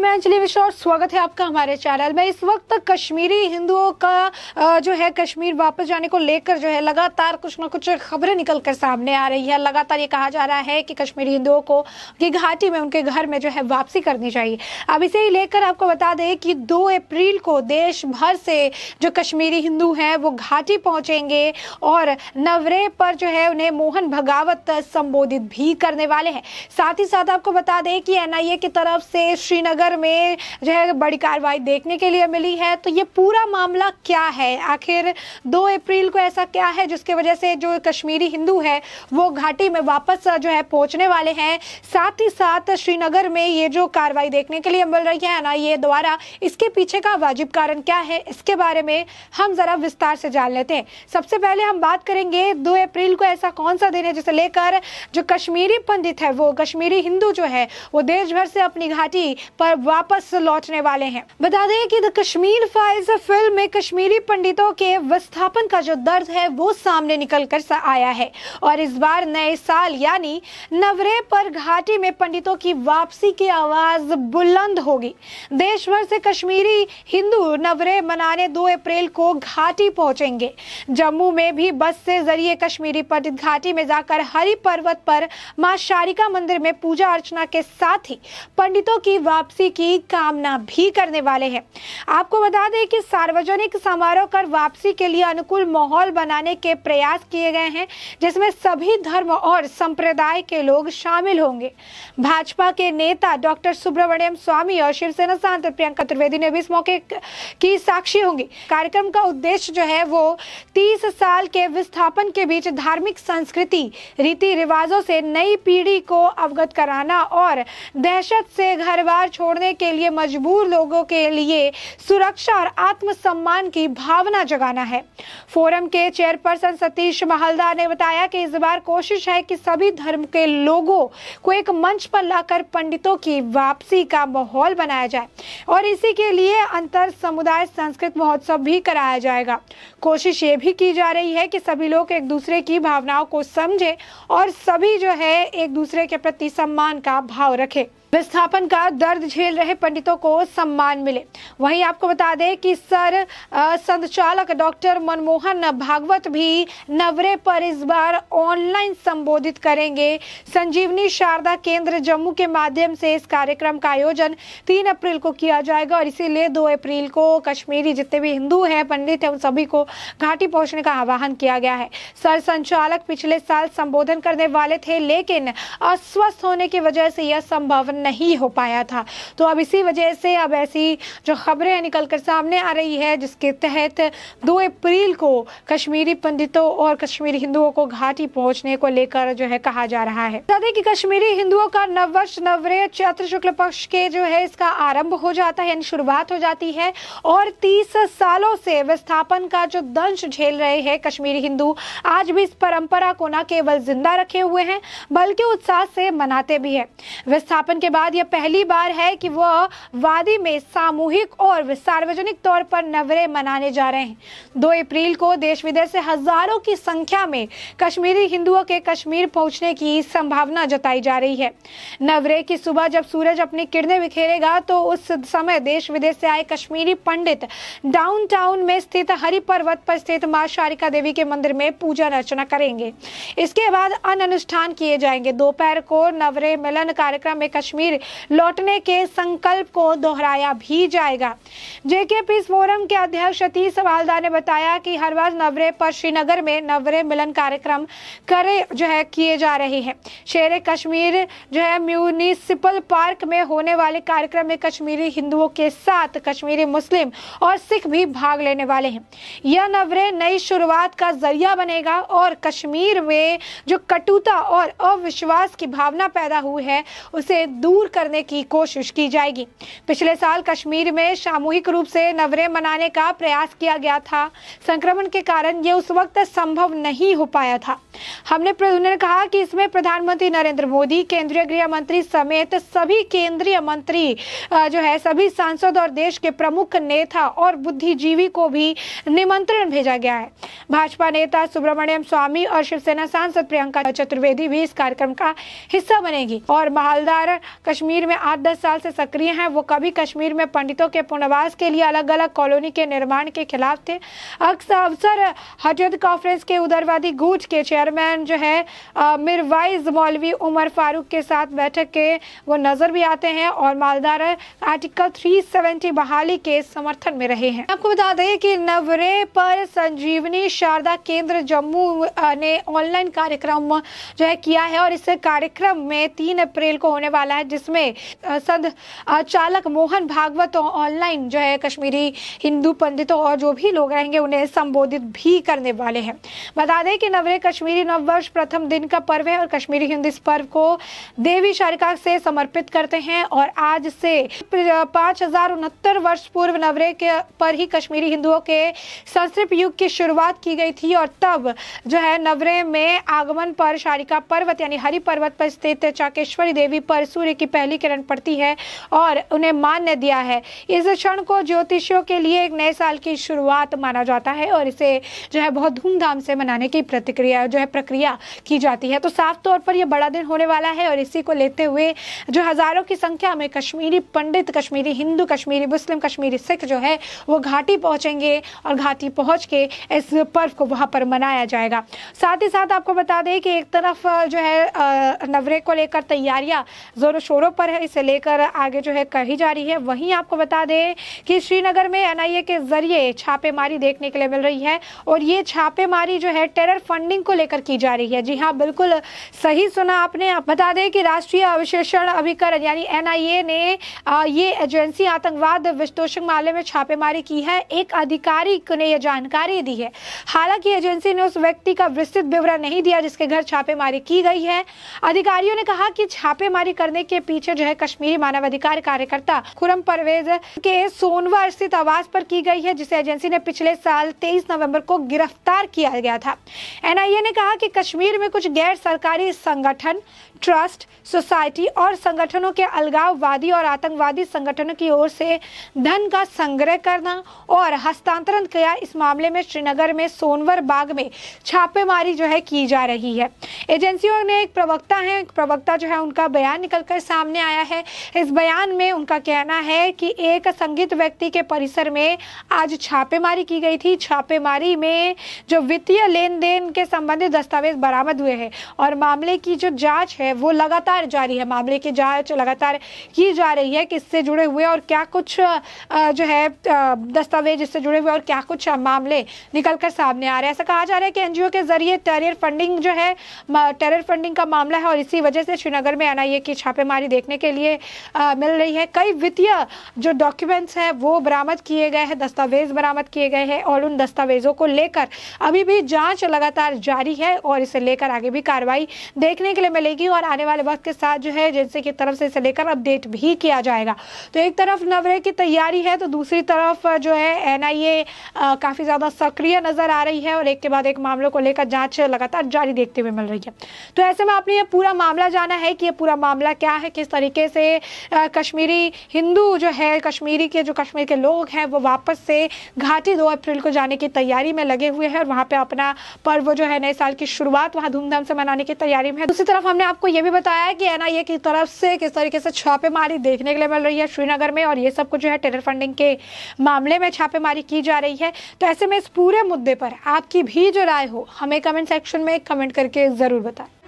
मैं अंजलि मिश्रा स्वागत है आपका हमारे चैनल में इस वक्त कश्मीरी हिंदुओं का जो है कश्मीर वापस जाने को लेकर जो है लगातार कुछ ना कुछ खबरें निकल कर सामने आ रही है लगातार ये कहा जा रहा है कि कश्मीरी हिंदुओं को की घाटी में उनके घर में जो है वापसी करनी चाहिए अब इसे ही लेकर आपको बता दें कि दो अप्रैल को देश भर से जो कश्मीरी हिंदू हैं वो घाटी पहुंचेंगे और नवरे पर जो है उन्हें मोहन भगावत संबोधित भी करने वाले हैं साथ ही साथ आपको बता दें कि एनआईए की तरफ से श्रीनगर सेक्टर में जो है बड़ी कार्रवाई देखने के लिए मिली है तो ये पूरा मामला क्या है आखिर दो अप्रैल को ऐसा क्या है जिसके वजह से जो कश्मीरी हिंदू है वो घाटी में वापस जो है पहुंचने वाले हैं साथ ही साथ श्रीनगर में ये जो कार्रवाई देखने के लिए मिल रही है ना ये द्वारा इसके पीछे का वाजिब कारण क्या है इसके बारे में हम ज़रा विस्तार से जान लेते हैं सबसे पहले हम बात करेंगे दो अप्रैल को ऐसा कौन सा दिन है जिसे लेकर जो कश्मीरी पंडित है वो कश्मीरी हिंदू जो है वो देश भर से अपनी घाटी पर वापस लौटने वाले हैं बता दें कि द कश्मीर फाइल्स फिल्म में कश्मीरी पंडितों के विस्थापन का जो दर्द है वो सामने निकल कर सा आया है और इस बार नए साल यानी नवरे पर घाटी में पंडितों की वापसी की आवाज बुलंद होगी देश भर से कश्मीरी हिंदू नवरे मनाने दो अप्रैल को घाटी पहुंचेंगे जम्मू में भी बस से जरिए कश्मीरी पंडित घाटी में जाकर हरि पर्वत पर माँ शारिका मंदिर में पूजा अर्चना के साथ ही पंडितों की वापसी की कामना भी करने वाले हैं आपको बता दें कि सार्वजनिक समारोह कर वापसी के लिए अनुकूल माहौल बनाने के प्रयास किए गए हैं जिसमें सभी धर्म और संप्रदाय के लोग शामिल होंगे भाजपा के नेता डॉक्टर सुब्रमण्यम स्वामी और शिवसेना सांसद प्रियंका त्रिवेदी ने भी इस मौके की साक्षी होंगी कार्यक्रम का उद्देश्य जो है वो तीस साल के विस्थापन के बीच धार्मिक संस्कृति रीति रिवाजों से नई पीढ़ी को अवगत कराना और दहशत से घर बार छोड़ छोड़ने के लिए मजबूर लोगों के लिए सुरक्षा और आत्मसम्मान की भावना जगाना है फोरम के चेयरपर्सन सतीश महलदार ने बताया कि इस बार कोशिश है कि सभी धर्म के लोगों को एक मंच पर लाकर पंडितों की वापसी का माहौल बनाया जाए और इसी के लिए अंतर समुदाय संस्कृत महोत्सव भी कराया जाएगा कोशिश ये भी की जा रही है कि सभी लोग एक दूसरे की भावनाओं को समझें और सभी जो है एक दूसरे के प्रति सम्मान का भाव रखें विस्थापन का दर्द झेल रहे पंडितों को सम्मान मिले वहीं आपको बता दें कि सर संचालक डॉक्टर मनमोहन भागवत भी नवरे पर इस बार ऑनलाइन संबोधित करेंगे संजीवनी शारदा केंद्र जम्मू के माध्यम से इस कार्यक्रम का आयोजन तीन अप्रैल को किया जाएगा और इसीलिए दो अप्रैल को कश्मीरी जितने भी हिंदू हैं पंडित हैं उन सभी को घाटी पहुंचने का आह्वान किया गया है सर संचालक पिछले साल संबोधन करने वाले थे लेकिन अस्वस्थ होने की वजह से यह संभावना नहीं हो पाया था तो अब इसी वजह से अब ऐसी जो खबरें निकल कर सामने आ रही है जिसके तहत दो अप्रैल को कश्मीरी पंडितों और कश्मीरी हिंदुओं को घाटी पहुंचने को लेकर जो है कहा जा रहा है बता दें कि कश्मीरी हिंदुओं का नववर्ष नवरे चैत्र शुक्ल पक्ष के जो है इसका आरंभ हो जाता है यानी शुरुआत हो जाती है और तीस सालों से विस्थापन का जो दंश झेल रहे हैं कश्मीरी हिंदू आज भी इस परंपरा को न केवल जिंदा रखे हुए हैं बल्कि उत्साह से मनाते भी है विस्थापन के बाद यह पहली बार है कि वह वादी में सामूहिक और सार्वजनिक तौर पर नवरे मनाने जा रहे हैं दो अप्रैल को देश विदेश से हजारों की संख्या में कश्मीरी हिंदुओं के कश्मीर पहुंचने की संभावना जताई जा रही है नवरे की सुबह जब सूरज अपनी किरणें बिखेरेगा तो उस समय देश विदेश से आए कश्मीरी पंडित डाउन में स्थित हरि पर्वत पर स्थित माँ शारिका देवी के मंदिर में पूजा अर्चना करेंगे इसके बाद अन्य अनुष्ठान किए जाएंगे दोपहर को नवरे मिलन कार्यक्रम में कश्मीर कश्मीर लौटने के संकल्प को दोहराया भी जाएगा जेके पीस फोरम के अध्यक्ष अतीश सवालदार ने बताया कि हर बार नवरे पर श्रीनगर में नवरे मिलन कार्यक्रम करे जो है किए जा रहे हैं शेर कश्मीर जो है म्यूनिसिपल पार्क में होने वाले कार्यक्रम में कश्मीरी हिंदुओं के साथ कश्मीरी मुस्लिम और सिख भी भाग लेने वाले हैं यह नवरे नई शुरुआत का जरिया बनेगा और कश्मीर में जो कटुता और अविश्वास की भावना पैदा हुई है उसे दूर दूर करने की कोशिश की जाएगी पिछले साल कश्मीर में सामूहिक रूप से नवरे मनाने का प्रयास किया गया था संक्रमण के कारण ये उस वक्त संभव नहीं हो पाया था हमने उन्होंने कहा कि इसमें प्रधानमंत्री नरेंद्र मोदी केंद्रीय गृह मंत्री समेत सभी केंद्रीय मंत्री जो है सभी सांसद और देश के प्रमुख नेता और बुद्धिजीवी को भी निमंत्रण भेजा गया है भाजपा नेता सुब्रमण्यम स्वामी और शिवसेना सांसद प्रियंका चतुर्वेदी भी इस कार्यक्रम का हिस्सा बनेगी और महालदार कश्मीर में आठ दस साल से सक्रिय हैं वो कभी कश्मीर में पंडितों के पुनर्वास के लिए अलग अलग कॉलोनी के निर्माण के खिलाफ थे अक्सर हजरत कॉन्फ्रेंस के उदरवादी गुट के चेयरमैन जो है मिरवाइज मौलवी उमर फारूक के साथ बैठक के वो नज़र भी आते हैं और मालदार आर्टिकल थ्री बहाली के समर्थन में रहे हैं आपको बता दें कि नवरे पर संजीवनी शारदा केंद्र जम्मू ने ऑनलाइन कार्यक्रम जो है किया है और इस कार्यक्रम में तीन अप्रैल को होने वाला है जिसमें सद चालक मोहन भागवत ऑनलाइन जो है कश्मीरी हिंदू पंडितों और जो भी लोग रहेंगे उन्हें संबोधित भी करने वाले हैं बता दें कि नवरे कश्मीरी नववर्ष प्रथम दिन का पर्व है और कश्मीरी हिंदू इस पर्व को देवी शारिका से समर्पित करते हैं और आज से पाँच वर्ष पूर्व नवरे के पर ही कश्मीरी हिंदुओं के संस्कृत युग की शुरुआत की गई थी और तब जो है नवरे में आगमन पर शारिका पर्वत यानी हरि पर्वत पर स्थित चाकेश्वरी देवी पर सूर्य सूर्य की पहली किरण पड़ती है और उन्हें मान्य दिया है इस क्षण को ज्योतिषियों के लिए एक नए साल की शुरुआत माना जाता है और इसे जो है बहुत धूमधाम से मनाने की प्रतिक्रिया जो है प्रक्रिया की जाती है तो साफ तौर पर यह बड़ा दिन होने वाला है और इसी को लेते हुए जो हज़ारों की संख्या में कश्मीरी पंडित कश्मीरी हिंदू कश्मीरी मुस्लिम कश्मीरी सिख जो है वो घाटी पहुंचेंगे और घाटी पहुंच के इस पर्व को वहां पर मनाया जाएगा साथ ही साथ आपको बता दें कि एक तरफ जो है नवरे को लेकर तैयारियां जोरों शोरों पर है इसे लेकर आगे जो है कही जा रही है वहीं आपको बता दें कि श्रीनगर में एनआईए के जरिए छापेमारी देखने के लिए मिल रही है और ये छापेमारी जो है टेरर फंडिंग को लेकर की जा रही है जी हाँ बिल्कुल सही सुना आपने आप बता दें कि राष्ट्रीय अवशेषण अभिकरण यानी एन ने ये एजेंसी आतंकवाद विश्तोषक मामले में छापेमारी की है एक अधिकारी ने यह जानकारी दी है हालांकि एजेंसी ने उस व्यक्ति का विस्तृत विवरण नहीं दिया जिसके घर छापेमारी की गई है अधिकारियों ने कहा कि छापेमारी करने के पीछे जो है कश्मीरी मानवाधिकार कार्यकर्ता खुरम परवेज के सोनवा स्थित आवास पर की गई है जिसे एजेंसी ने पिछले साल तेईस नवम्बर को गिरफ्तार किया गया था एनआईए ने कहा कि कश्मीर में कुछ गैर सरकारी संगठन ट्रस्ट सोसाइटी और संगठनों के अलगाववादी और आतंकवादी संगठनों की ओर से धन का संग्रह करना और हस्तांतरण किया इस मामले में श्रीनगर में सोनवर बाग में छापेमारी जो है की जा रही है एजेंसियों ने एक प्रवक्ता है एक प्रवक्ता जो है उनका बयान निकलकर सामने आया है इस बयान में उनका कहना है कि एक संगीत व्यक्ति के परिसर में आज छापेमारी की गई थी छापेमारी में जो वित्तीय लेन देन के संबंधित दस्तावेज बरामद हुए हैं और मामले की जो जाँच है है वो लगातार जारी है मामले की जांच लगातार की जा रही है किससे जुड़े हुए और क्या कुछ जो है दस्तावेज इससे जुड़े हुए और क्या कुछ मामले निकल कर सामने आ रहे हैं ऐसा कहा जा रहा है कि एनजीओ के जरिए टेरियर फंडिंग जो है टेरियर फंडिंग का मामला है और इसी वजह से श्रीनगर में एनआईए की छापेमारी देखने के लिए मिल रही है कई वित्तीय जो डॉक्यूमेंट्स हैं वो बरामद किए गए हैं दस्तावेज बरामद किए गए हैं और उन दस्तावेजों को लेकर अभी भी जाँच लगातार जारी है और इसे लेकर आगे भी कार्रवाई देखने के लिए मिलेगी और और आने वाले वक्त के साथ जो है एजेंसी की तरफ से इसे लेकर अपडेट भी किया जाएगा तो एक तरफ नवरे की तैयारी है तो दूसरी तरफ जो है एन काफ़ी ज़्यादा सक्रिय नज़र आ रही है और एक के बाद एक मामलों को लेकर जाँच लगातार जारी देखते हुए मिल रही है तो ऐसे में आपने ये पूरा मामला जाना है कि ये पूरा मामला क्या है किस तरीके से कश्मीरी हिंदू जो है कश्मीरी के जो कश्मीर के लोग हैं वो वापस से घाटी दो अप्रैल को जाने की तैयारी में लगे हुए हैं और वहाँ पे अपना पर्व जो है नए साल की शुरुआत वहाँ धूमधाम से मनाने की तैयारी में है दूसरी तरफ हमने आपको ये भी बताया कि एनआईए की तरफ से किस तरीके से छापेमारी देखने के लिए मिल रही है श्रीनगर में और ये सब कुछ जो है टेरर फंडिंग के मामले में छापेमारी की जा रही है तो ऐसे में इस पूरे मुद्दे पर आपकी भी जो राय हो हमें कमेंट सेक्शन में कमेंट करके ज़रूर बताएं